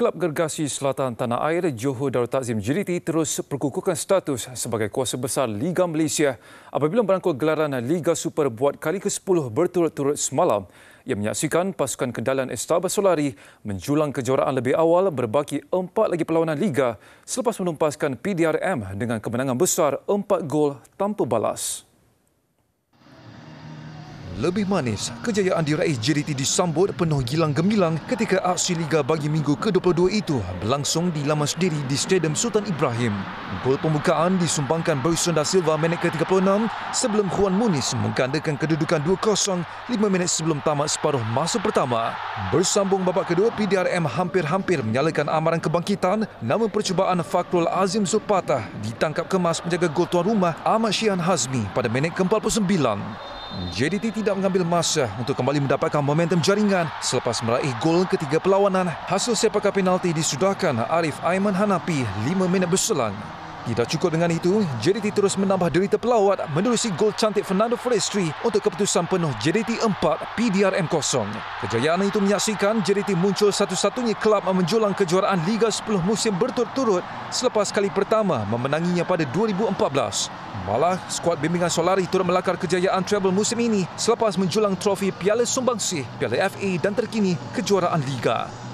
Kelab Gergasi Selatan Tanah Air Johor Darul Takzim JDT terus perkukuhkan status sebagai kuasa besar Liga Malaysia apabila merangkul gelaran Liga Super buat kali ke-10 berturut-turut semalam. Ia menyaksikan pasukan kendalan Estaba Solari menjulang kejuaraan lebih awal berbaki empat lagi perlawanan Liga selepas menumpaskan PDRM dengan kemenangan besar empat gol tanpa balas lebih manis. Kejayaan diraih JDT disambut penuh gilang gemilang ketika aksi Liga bagi minggu ke-22 itu berlangsung di laman sendiri di Stadium Sultan Ibrahim. Gol pembukaan disumbangkan Bruce da Silva minit ke-36 sebelum Juan Muniz menggandakan kedudukan 2-0 5 minit sebelum tamat separuh masa pertama. Bersambung babak kedua, PDRM hampir-hampir menyalakan amaran kebangkitan namun percubaan Fakrul Azim Zulpatah ditangkap kemas penjaga gol tuan rumah Ahmad Syian Hazmi pada minit ke-49. JDT tidak mengambil masa untuk kembali mendapatkan momentum jaringan selepas meraih gol ketiga perlawanan. Hasil sepakan penalti disudahkan Arif Aiman Hanapi lima minit berselang. Tidak cukup dengan itu, JDT terus menambah derita pelawat menerusi gol cantik Fernando Forestry untuk keputusan penuh JDT 4 PDRM 0. Kejayaan itu menyaksikan JDT muncul satu-satunya kelab menjulang kejuaraan Liga 10 musim berturut-turut selepas kali pertama memenanginya pada 2014. Malah, skuad bimbingan Solari turut melakar kejayaan travel musim ini selepas menjulang trofi Piala Sumbangsi, Piala FA dan terkini kejuaraan Liga.